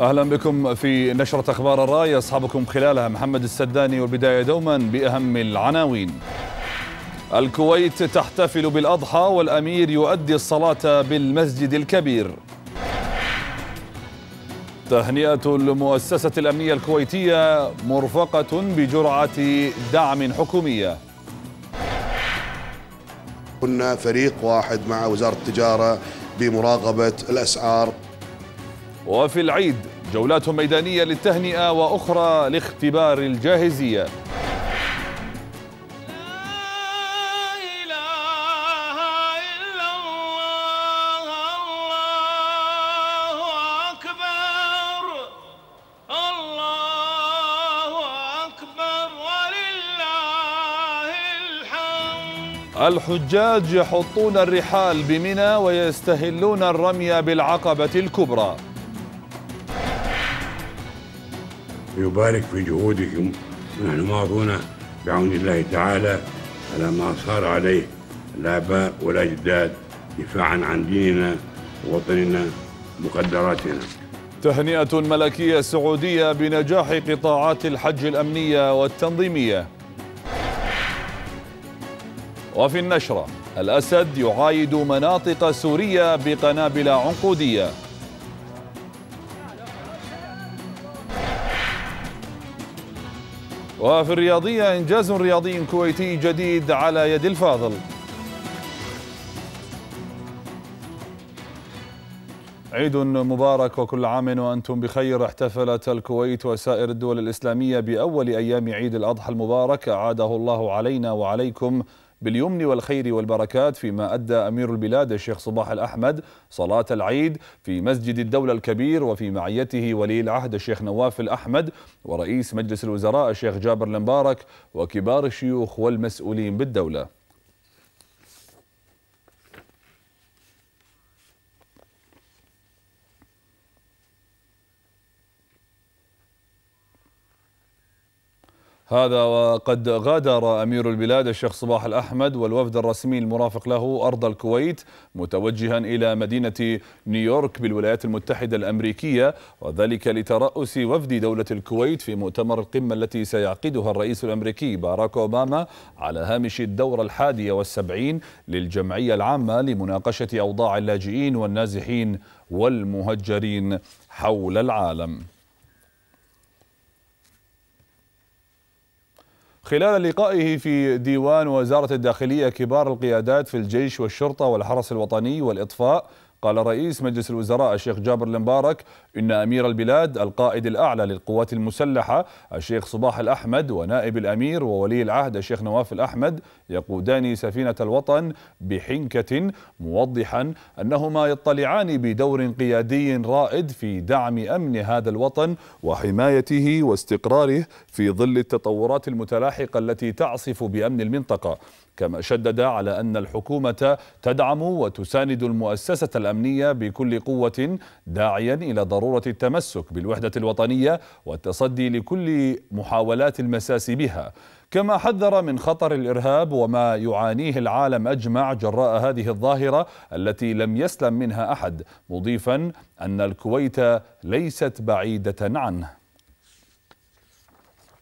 أهلا بكم في نشرة أخبار الرأي أصحابكم خلالها محمد السداني والبداية دوما بأهم العناوين الكويت تحتفل بالأضحى والأمير يؤدي الصلاة بالمسجد الكبير تهنئة المؤسسة الأمنية الكويتية مرفقة بجرعة دعم حكومية كنا فريق واحد مع وزارة التجارة بمراقبة الأسعار وفي العيد جولات ميدانية للتهنئة وأخرى لاختبار الجاهزية الحجاج يحطون الرحال بمنى ويستهلون الرمي بالعقبة الكبرى ويبارك في جهودكم ونحن ماضون بعون الله تعالى على ما صار عليه الآباء والأجداد دفاعا عن ديننا ووطننا مقدراتنا تهنئة ملكية سعودية بنجاح قطاعات الحج الأمنية والتنظيمية وفي النشرة الأسد يعايد مناطق سورية بقنابل عنقودية وفي الرياضية إنجاز رياضي كويتي جديد على يد الفاضل عيد مبارك وكل عام وأنتم بخير احتفلت الكويت وسائر الدول الإسلامية بأول أيام عيد الأضحى المبارك أعاده الله علينا وعليكم باليمن والخير والبركات فيما أدى أمير البلاد الشيخ صباح الأحمد صلاة العيد في مسجد الدولة الكبير وفي معيته ولي العهد الشيخ نواف الأحمد ورئيس مجلس الوزراء الشيخ جابر المبارك وكبار الشيوخ والمسؤولين بالدولة هذا وقد غادر أمير البلاد الشيخ صباح الأحمد والوفد الرسمي المرافق له أرض الكويت متوجها إلى مدينة نيويورك بالولايات المتحدة الأمريكية وذلك لترأس وفد دولة الكويت في مؤتمر القمة التي سيعقدها الرئيس الأمريكي باراك أوباما على هامش الدورة الحادية والسبعين للجمعية العامة لمناقشة أوضاع اللاجئين والنازحين والمهجرين حول العالم خلال لقائه في ديوان وزارة الداخلية كبار القيادات في الجيش والشرطة والحرس الوطني والإطفاء قال رئيس مجلس الوزراء الشيخ جابر المبارك إن أمير البلاد القائد الأعلى للقوات المسلحة الشيخ صباح الأحمد ونائب الأمير وولي العهد الشيخ نواف الأحمد يقودان سفينة الوطن بحنكة موضحا أنهما يطلعان بدور قيادي رائد في دعم أمن هذا الوطن وحمايته واستقراره في ظل التطورات المتلاحقة التي تعصف بأمن المنطقة كما شدد على أن الحكومة تدعم وتساند المؤسسة الأمنية بكل قوة داعيا إلى ضرورة التمسك بالوحدة الوطنية والتصدي لكل محاولات المساس بها كما حذر من خطر الارهاب وما يعانيه العالم اجمع جراء هذه الظاهره التي لم يسلم منها احد مضيفا ان الكويت ليست بعيده عنه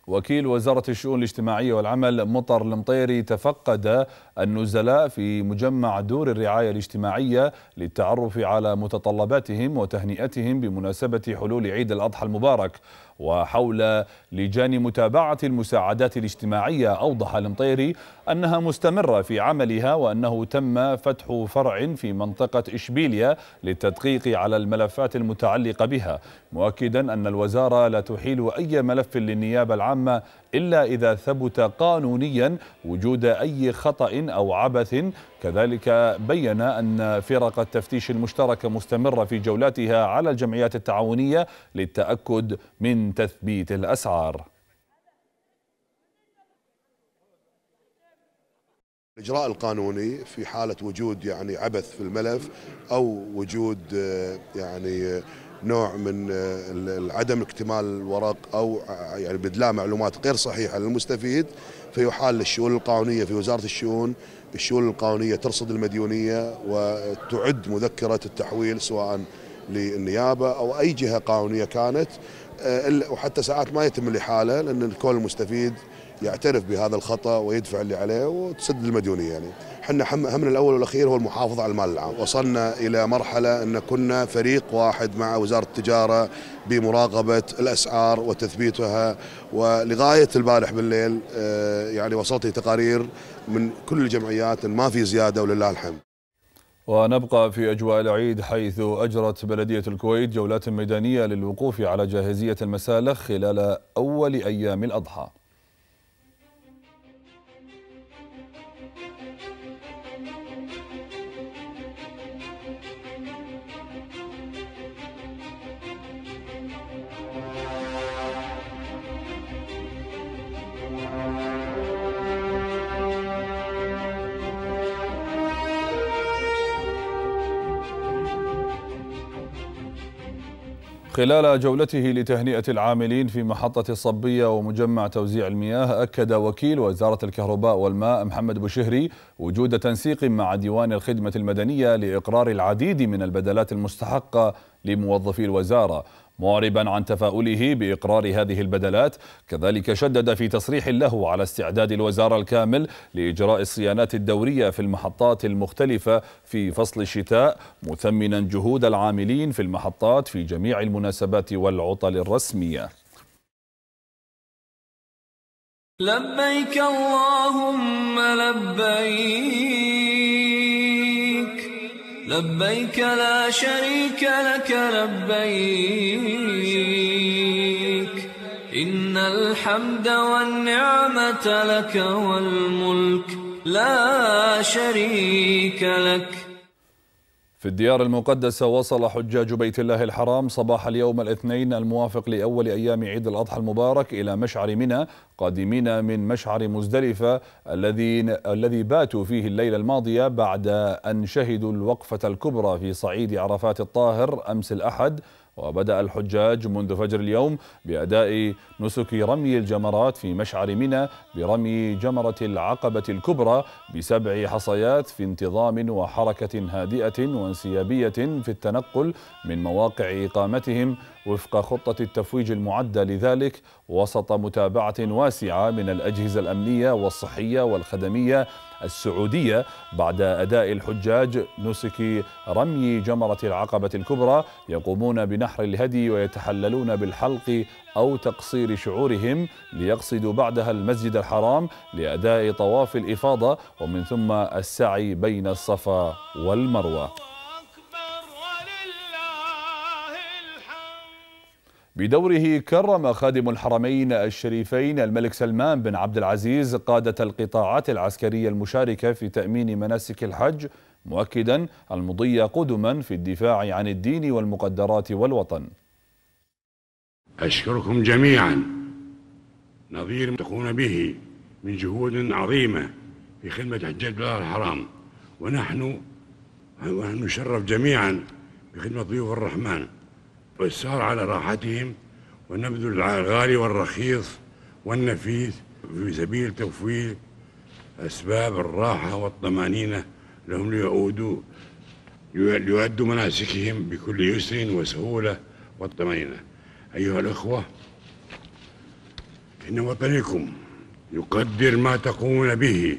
وكيل وزارة الشؤون الاجتماعية والعمل مطر المطيري تفقد النزلاء في مجمع دور الرعاية الاجتماعية للتعرف على متطلباتهم وتهنئتهم بمناسبة حلول عيد الأضحى المبارك وحول لجان متابعة المساعدات الاجتماعية أوضح المطيري أنها مستمرة في عملها وأنه تم فتح فرع في منطقة إشبيليا للتدقيق على الملفات المتعلقة بها مؤكدا أن الوزارة لا تحيل أي ملف للنيابة العامة إلا إذا ثبت قانونيا وجود أي خطأ أو عبث كذلك بين أن فرق التفتيش المشترك مستمرة في جولاتها على الجمعيات التعاونية للتأكد من تثبيت الأسعار الإجراء القانوني في حالة وجود يعني عبث في الملف أو وجود آه، يعني آه، نوع من آه، عدم اكتمال الورق او آه، يعني بدلاء معلومات غير صحيحه للمستفيد فيحال للشؤون القانونيه في وزاره الشؤون، الشؤون القانونيه ترصد المديونيه وتعد مذكره التحويل سواء للنيابه او اي جهه قانونيه كانت آه، وحتى ساعات ما يتم الاحاله لان الكون المستفيد يعترف بهذا الخطا ويدفع اللي عليه وتسد المديونيه يعني. احنا همنا الاول والاخير هو المحافظه على المال العام، وصلنا الى مرحله ان كنا فريق واحد مع وزاره التجاره بمراقبه الاسعار وتثبيتها ولغايه البارح بالليل آه، يعني وصلتني تقارير من كل الجمعيات ان ما في زياده ولله الحمد. ونبقى في أجواء العيد حيث أجرت بلدية الكويت جولات ميدانية للوقوف على جاهزية المسالخ خلال أول أيام الأضحى خلال جولته لتهنئة العاملين في محطة الصبية ومجمع توزيع المياه أكد وكيل وزارة الكهرباء والماء محمد بوشهري وجود تنسيق مع ديوان الخدمة المدنية لإقرار العديد من البدلات المستحقة لموظفي الوزارة معربا عن تفاؤله باقرار هذه البدلات كذلك شدد في تصريح له على استعداد الوزاره الكامل لاجراء الصيانات الدوريه في المحطات المختلفه في فصل الشتاء مثمنا جهود العاملين في المحطات في جميع المناسبات والعطل الرسميه لبيك اللهم لبيك لبيك لا شريك لك لبيك إن الحمد والنعمة لك والملك لا شريك لك في الديار المقدسة وصل حجاج بيت الله الحرام صباح اليوم الاثنين الموافق لأول أيام عيد الأضحى المبارك إلى مشعر منى قادمين من مشعر مزدلفة الذي الذي باتوا فيه الليلة الماضية بعد أن شهدوا الوقفة الكبرى في صعيد عرفات الطاهر أمس الأحد وبدأ الحجاج منذ فجر اليوم بأداء نسك رمي الجمرات في مشعر منى برمي جمرة العقبة الكبرى بسبع حصيات في انتظام وحركة هادئة وانسيابية في التنقل من مواقع إقامتهم وفق خطة التفويج المعدة لذلك وسط متابعة واسعة من الأجهزة الأمنية والصحية والخدمية السعودية بعد أداء الحجاج نسك رمي جمرة العقبة الكبرى يقومون بنحر الهدي ويتحللون بالحلق أو تقصير شعورهم ليقصدوا بعدها المسجد الحرام لأداء طواف الإفاضة ومن ثم السعي بين الصفا والمروة بدوره كرم خادم الحرمين الشريفين الملك سلمان بن عبد العزيز قادة القطاعات العسكرية المشاركة في تأمين مناسك الحج مؤكدا المضي قدما في الدفاع عن الدين والمقدرات والوطن أشكركم جميعا نظير تقوم به من جهود عظيمة في خدمة حجاج الله الحرام ونحن نشرف جميعا بخدمة ضيوف الرحمن والسهر على راحتهم ونبذل الغالي والرخيص والنفيس في سبيل تفويض أسباب الراحة والطمأنينة لهم ليعودوا ليؤدوا مناسكهم بكل يسر وسهولة والطمأنينة أيها الأخوة إن وطنكم يقدر ما تقومون به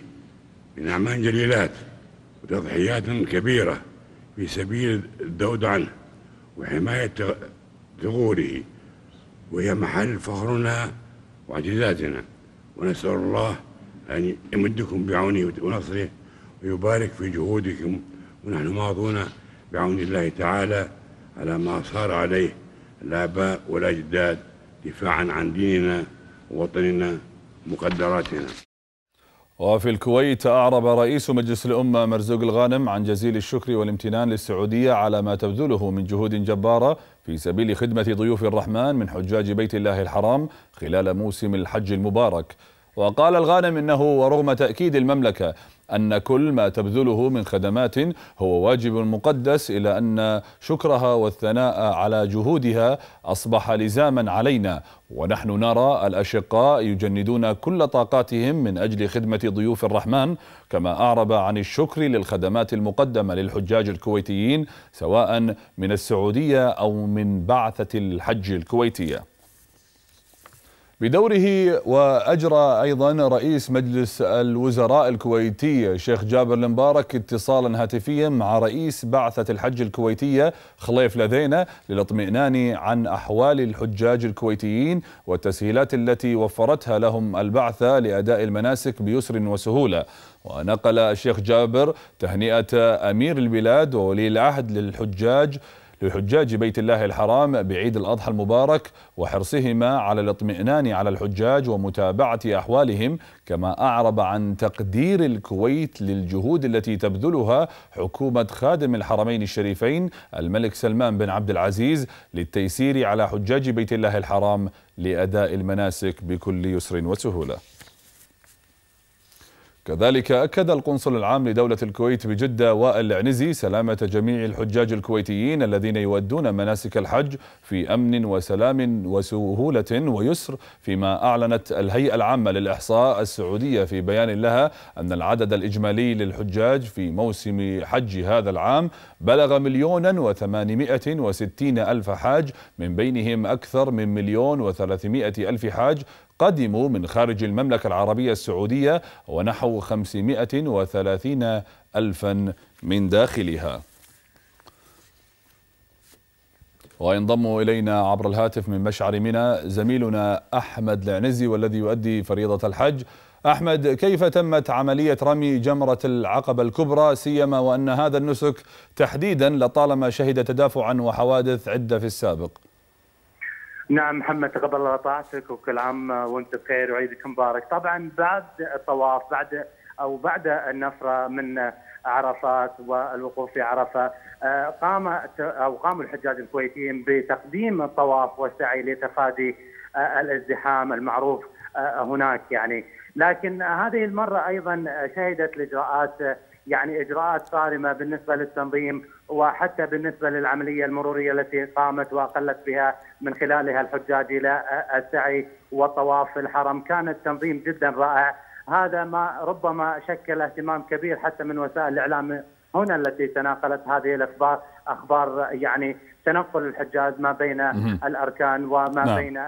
من أعمال جليلات وتضحيات كبيرة في سبيل الذود عنه وحماية ظهوره وهي محل فخرنا واعتزازنا ونسأل الله أن يمدكم بعونه ونصره ويبارك في جهودكم ونحن ماضون بعون الله تعالى على ما صار عليه الآباء والأجداد دفاعا عن ديننا ووطننا مقدراتنا وفي الكويت أعرب رئيس مجلس الأمة مرزوق الغانم عن جزيل الشكر والامتنان للسعودية على ما تبذله من جهود جبارة في سبيل خدمة ضيوف الرحمن من حجاج بيت الله الحرام خلال موسم الحج المبارك وقال الغانم إنه ورغم تأكيد المملكة أن كل ما تبذله من خدمات هو واجب مقدس إلى أن شكرها والثناء على جهودها أصبح لزاما علينا ونحن نرى الأشقاء يجندون كل طاقاتهم من أجل خدمة ضيوف الرحمن كما أعرب عن الشكر للخدمات المقدمة للحجاج الكويتيين سواء من السعودية أو من بعثة الحج الكويتية بدوره واجرى ايضا رئيس مجلس الوزراء الكويتي الشيخ جابر المبارك اتصالا هاتفيا مع رئيس بعثه الحج الكويتيه خليف لذينا للاطمئنان عن احوال الحجاج الكويتيين والتسهيلات التي وفرتها لهم البعثه لاداء المناسك بيسر وسهوله ونقل الشيخ جابر تهنئه امير البلاد وولي العهد للحجاج لحجاج بيت الله الحرام بعيد الأضحى المبارك وحرصهما على الاطمئنان على الحجاج ومتابعة أحوالهم كما أعرب عن تقدير الكويت للجهود التي تبذلها حكومة خادم الحرمين الشريفين الملك سلمان بن عبد العزيز للتيسير على حجاج بيت الله الحرام لأداء المناسك بكل يسر وسهوله كذلك أكد القنصل العام لدولة الكويت بجدة وائل العنزي سلامة جميع الحجاج الكويتيين الذين يؤدون مناسك الحج في أمن وسلام وسهولة ويسر فيما أعلنت الهيئة العامة للإحصاء السعودية في بيان لها أن العدد الإجمالي للحجاج في موسم حج هذا العام بلغ مليونا وثمانمائة وستين ألف حاج من بينهم أكثر من مليون وثلاثمائة ألف حاج قدموا من خارج المملكة العربية السعودية ونحو 530 ألفا من داخلها وينضم إلينا عبر الهاتف من مشعر منى زميلنا أحمد العنزي والذي يؤدي فريضة الحج أحمد كيف تمت عملية رمي جمرة العقبة الكبرى سيما وأن هذا النسك تحديدا لطالما شهد تدافعا وحوادث عدة في السابق نعم محمد تقبل الله طاعتك وكل عام وانت بخير وعيدك مبارك طبعا بعد الطواف بعد او بعد النفره من عرفات والوقوف في عرفه آه، قام او قام الحجاج الكويتيين بتقديم الطواف والسعي لتفادي آه، الازدحام المعروف آه، هناك يعني لكن هذه المره ايضا شهدت الاجراءات يعني اجراءات صارمه بالنسبه للتنظيم وحتى بالنسبه للعمليه المروريه التي قامت واقلت بها من خلالها الحجاج الى السعي والطواف في الحرم، كان التنظيم جدا رائع، هذا ما ربما شكل اهتمام كبير حتى من وسائل الاعلام هنا التي تناقلت هذه الاخبار اخبار يعني تنقل الحجاج ما بين الاركان وما نعم. بين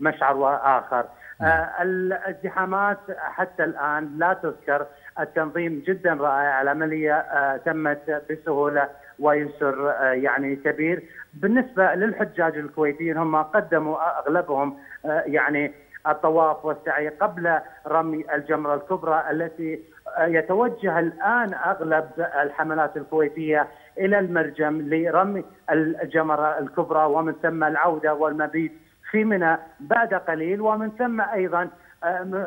مشعر واخر. نعم. آه، الازدحامات حتى الان لا تذكر التنظيم جدا رائع العملية آه، تمت بسهولة ويسر آه، يعني كبير بالنسبة للحجاج الكويتيين هم قدموا أغلبهم آه، يعني الطواف والسعي قبل رمي الجمرة الكبرى التي يتوجه الآن أغلب الحملات الكويتية إلى المرجم لرمي الجمرة الكبرى ومن ثم العودة والمبيت في منى بعد قليل ومن ثم أيضا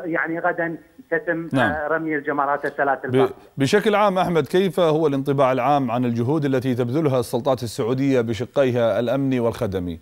يعني غدا تتم آه، نعم. رمي الجمرات الثلاث الباقية بشكل عام أحمد كيف هو الانطباع العام عن الجهود التي تبذلها السلطات السعودية بشقيها الأمني والخدمي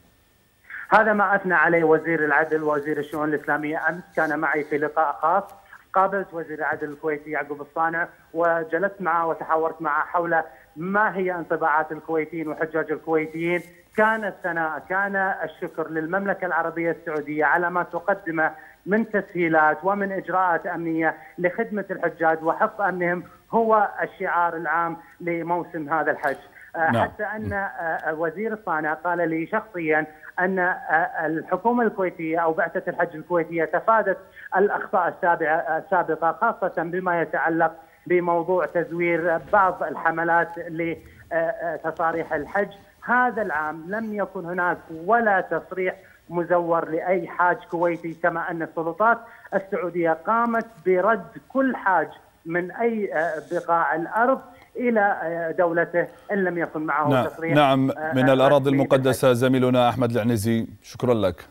هذا ما أثنى عليه وزير العدل وزير الشؤون الإسلامية أمس كان معي في لقاء خاص قابلت وزير العدل الكويتي يعقوب الصانع وجلست معه وتحاورت معه حول ما هي انطباعات الكويتيين وحجاج الكويتيين كان الثناء كان الشكر للمملكة العربية السعودية على ما تقدمه من تسهيلات ومن اجراءات امنيه لخدمه الحجاج وحفظ امنهم هو الشعار العام لموسم هذا الحج. آه، نعم. حتى ان آه، آه، وزير الصانع قال لي شخصيا ان الحكومه الكويتيه او بعثه الحج الكويتيه تفادت الاخطاء السابقه خاصه بما يتعلق بموضوع تزوير بعض الحملات لتصاريح الحج هذا العام لم يكن هناك ولا تصريح مزور لاي حاج كويتي كما ان السلطات السعوديه قامت برد كل حاج من اي آه، بقاع الارض الى آه، دولته ان لم يكن معه نعم, نعم آه، من الاراضي المقدسه زميلنا احمد العنزي شكرا لك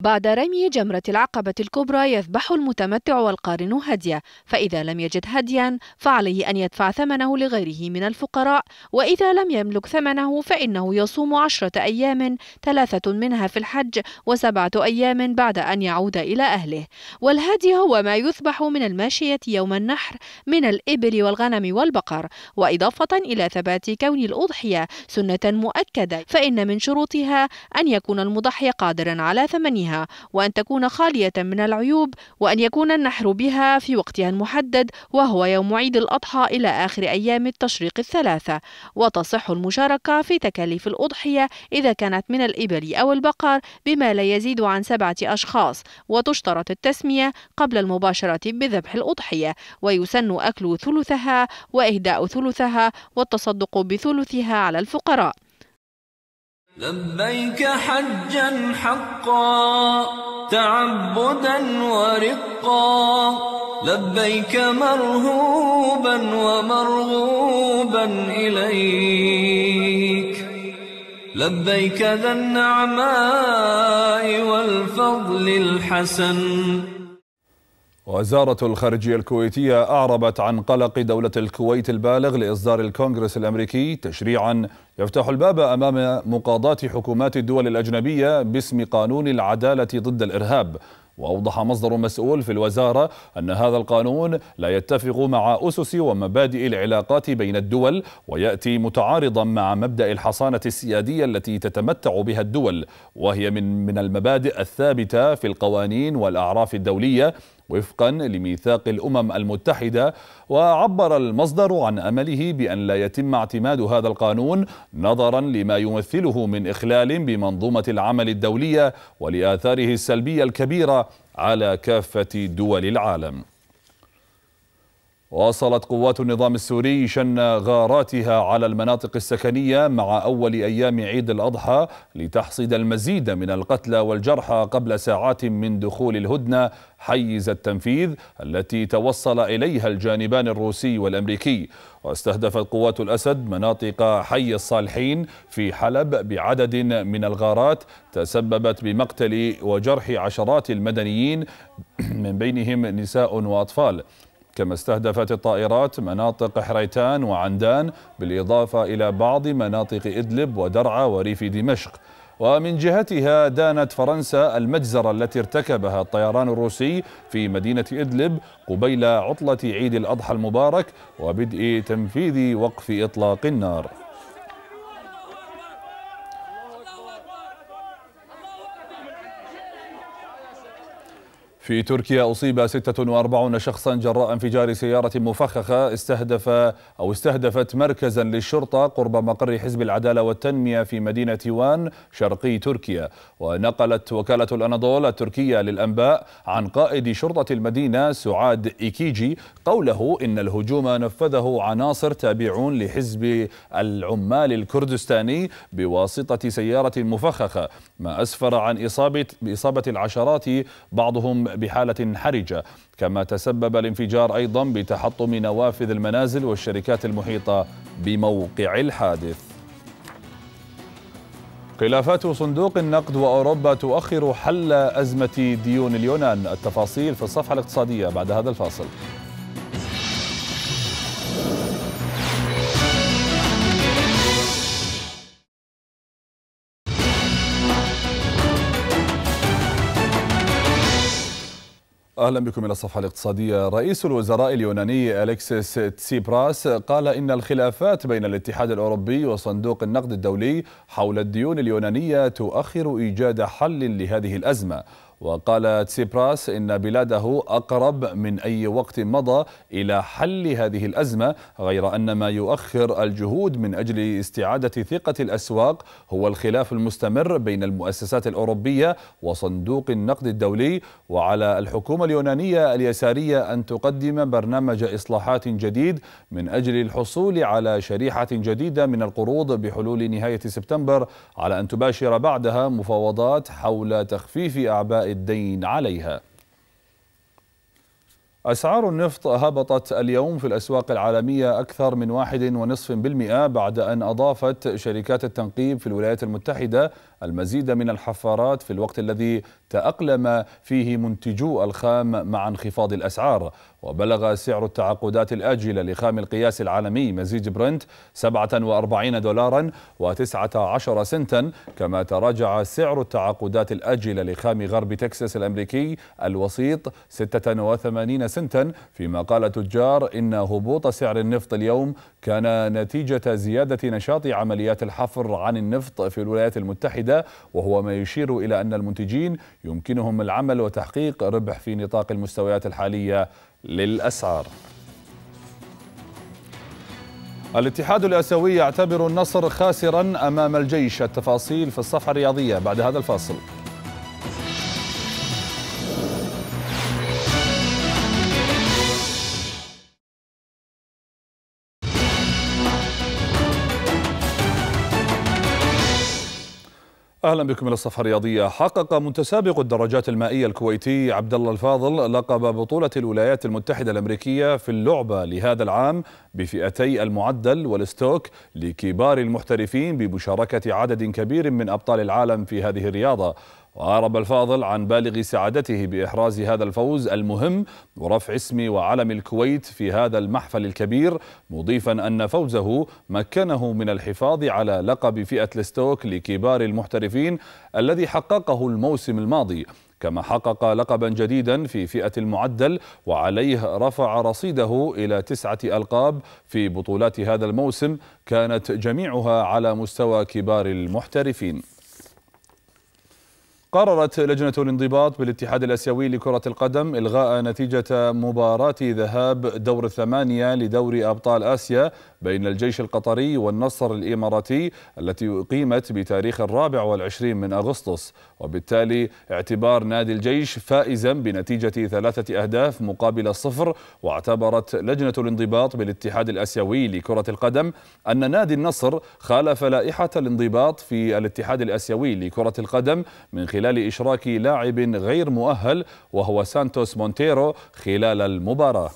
بعد رمي جمرة العقبة الكبرى يذبح المتمتع والقارن هدية فإذا لم يجد هديا فعليه أن يدفع ثمنه لغيره من الفقراء وإذا لم يملك ثمنه فإنه يصوم عشرة أيام ثلاثة منها في الحج وسبعة أيام بعد أن يعود إلى أهله والهدي هو ما يذبح من الماشية يوم النحر من الإبل والغنم والبقر وإضافة إلى ثبات كون الأضحية سنة مؤكدة فإن من شروطها أن يكون المضحي قادرا على ثمنها منها وأن تكون خالية من العيوب وأن يكون النحر بها في وقتها المحدد وهو يوم عيد الأضحى إلى آخر أيام التشريق الثلاثة وتصح المشاركة في تكاليف الأضحية إذا كانت من الإبل أو البقر بما لا يزيد عن سبعة أشخاص وتشترط التسمية قبل المباشرة بذبح الأضحية ويسن أكل ثلثها وإهداء ثلثها والتصدق بثلثها على الفقراء لبيك حجا حقا تعبدا ورقا لبيك مرهوبا ومرغوبا إليك لبيك ذا النعماء والفضل الحسن وزارة الخارجية الكويتية أعربت عن قلق دولة الكويت البالغ لإصدار الكونغرس الأمريكي تشريعا يفتح الباب أمام مقاضاة حكومات الدول الأجنبية باسم قانون العدالة ضد الإرهاب وأوضح مصدر مسؤول في الوزارة أن هذا القانون لا يتفق مع أسس ومبادئ العلاقات بين الدول ويأتي متعارضا مع مبدأ الحصانة السيادية التي تتمتع بها الدول وهي من من المبادئ الثابتة في القوانين والأعراف الدولية وفقا لميثاق الامم المتحده وعبر المصدر عن امله بان لا يتم اعتماد هذا القانون نظرا لما يمثله من اخلال بمنظومه العمل الدوليه ولاثاره السلبيه الكبيره على كافه دول العالم واصلت قوات النظام السوري شن غاراتها على المناطق السكنيه مع اول ايام عيد الاضحى لتحصد المزيد من القتلى والجرحى قبل ساعات من دخول الهدنه حيز التنفيذ التي توصل اليها الجانبان الروسي والامريكي واستهدفت قوات الاسد مناطق حي الصالحين في حلب بعدد من الغارات تسببت بمقتل وجرح عشرات المدنيين من بينهم نساء واطفال كما استهدفت الطائرات مناطق حريتان وعندان بالإضافة إلى بعض مناطق إدلب ودرعا وريف دمشق ومن جهتها دانت فرنسا المجزرة التي ارتكبها الطيران الروسي في مدينة إدلب قبيل عطلة عيد الأضحى المبارك وبدء تنفيذ وقف إطلاق النار في تركيا أصيب 46 شخصا جراء انفجار سيارة مفخخة استهدف أو استهدفت مركزا للشرطة قرب مقر حزب العدالة والتنمية في مدينة وان شرقي تركيا ونقلت وكالة الأناضول التركية للأنباء عن قائد شرطة المدينة سعاد إيكيجي قوله إن الهجوم نفذه عناصر تابعون لحزب العمال الكردستاني بواسطة سيارة مفخخة ما أسفر عن إصابة, إصابة العشرات بعضهم بحالة حرجة كما تسبب الانفجار أيضا بتحطم نوافذ المنازل والشركات المحيطة بموقع الحادث خلافات صندوق النقد وأوروبا تؤخر حل أزمة ديون اليونان التفاصيل في الصفحة الاقتصادية بعد هذا الفاصل اهلا بكم الى الصفحه الاقتصاديه، رئيس الوزراء اليوناني أليكسيس تسيبراس قال ان الخلافات بين الاتحاد الاوروبي وصندوق النقد الدولي حول الديون اليونانيه تؤخر ايجاد حل لهذه الازمه، وقال تسيبراس إن بلاده أقرب من أي وقت مضى إلى حل هذه الأزمة غير أن ما يؤخر الجهود من أجل استعادة ثقة الأسواق هو الخلاف المستمر بين المؤسسات الأوروبية وصندوق النقد الدولي وعلى الحكومة اليونانية اليسارية أن تقدم برنامج إصلاحات جديد من أجل الحصول على شريحة جديدة من القروض بحلول نهاية سبتمبر على أن تباشر بعدها مفاوضات حول تخفيف أعباء الدين عليها أسعار النفط هبطت اليوم في الأسواق العالمية أكثر من واحد ونصف بالمئة بعد أن أضافت شركات التنقيب في الولايات المتحدة المزيد من الحفارات في الوقت الذي تأقلم فيه منتجو الخام مع انخفاض الأسعار وبلغ سعر التعاقدات الآجلة لخام القياس العالمي مزيج برنت 47 دولارا و19 سنتا كما تراجع سعر التعاقدات الآجلة لخام غرب تكساس الأمريكي الوسيط 86 سنتا فيما قال تجار إن هبوط سعر النفط اليوم كان نتيجة زيادة نشاط عمليات الحفر عن النفط في الولايات المتحدة واحدة وهو ما يشير إلى أن المنتجين يمكنهم العمل وتحقيق ربح في نطاق المستويات الحالية للأسعار الاتحاد الآسيوي يعتبر النصر خاسرا أمام الجيش التفاصيل في الصفحة الرياضية بعد هذا الفاصل اهلا بكم الى الصفحه الرياضيه، حقق متسابق الدراجات المائيه الكويتي عبد الله الفاضل لقب بطوله الولايات المتحده الامريكيه في اللعبه لهذا العام بفئتي المعدل والستوك لكبار المحترفين بمشاركه عدد كبير من ابطال العالم في هذه الرياضه، وأعرب الفاضل عن بالغ سعادته بإحراز هذا الفوز المهم ورفع اسم وعلم الكويت في هذا المحفل الكبير مضيفا أن فوزه مكنه من الحفاظ على لقب فئة الستوك لكبار المحترفين الذي حققه الموسم الماضي كما حقق لقبا جديدا في فئة المعدل وعليه رفع رصيده إلى تسعة ألقاب في بطولات هذا الموسم كانت جميعها على مستوى كبار المحترفين قررت لجنة الانضباط بالاتحاد الأسيوي لكرة القدم إلغاء نتيجة مباراة ذهاب دور الثمانية لدوري أبطال آسيا بين الجيش القطري والنصر الإماراتي التي أقيمت بتاريخ الرابع والعشرين من أغسطس وبالتالي اعتبار نادي الجيش فائزا بنتيجة ثلاثة أهداف مقابل الصفر واعتبرت لجنة الانضباط بالاتحاد الأسيوي لكرة القدم أن نادي النصر خالف لائحة الانضباط في الاتحاد الأسيوي لكرة القدم من خلال إشراك لاعب غير مؤهل وهو سانتوس مونتيرو خلال المباراة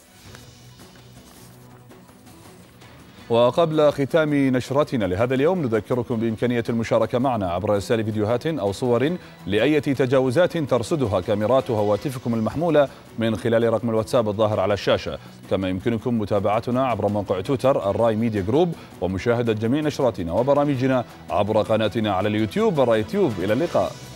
وقبل ختام نشرتنا لهذا اليوم نذكركم بإمكانية المشاركة معنا عبر إرسال فيديوهات أو صور لأية تجاوزات ترصدها كاميرات هواتفكم المحمولة من خلال رقم الواتساب الظاهر على الشاشة كما يمكنكم متابعتنا عبر موقع تويتر الراي ميديا جروب ومشاهدة جميع نشراتنا وبرامجنا عبر قناتنا على اليوتيوب الراي تيوب إلى اللقاء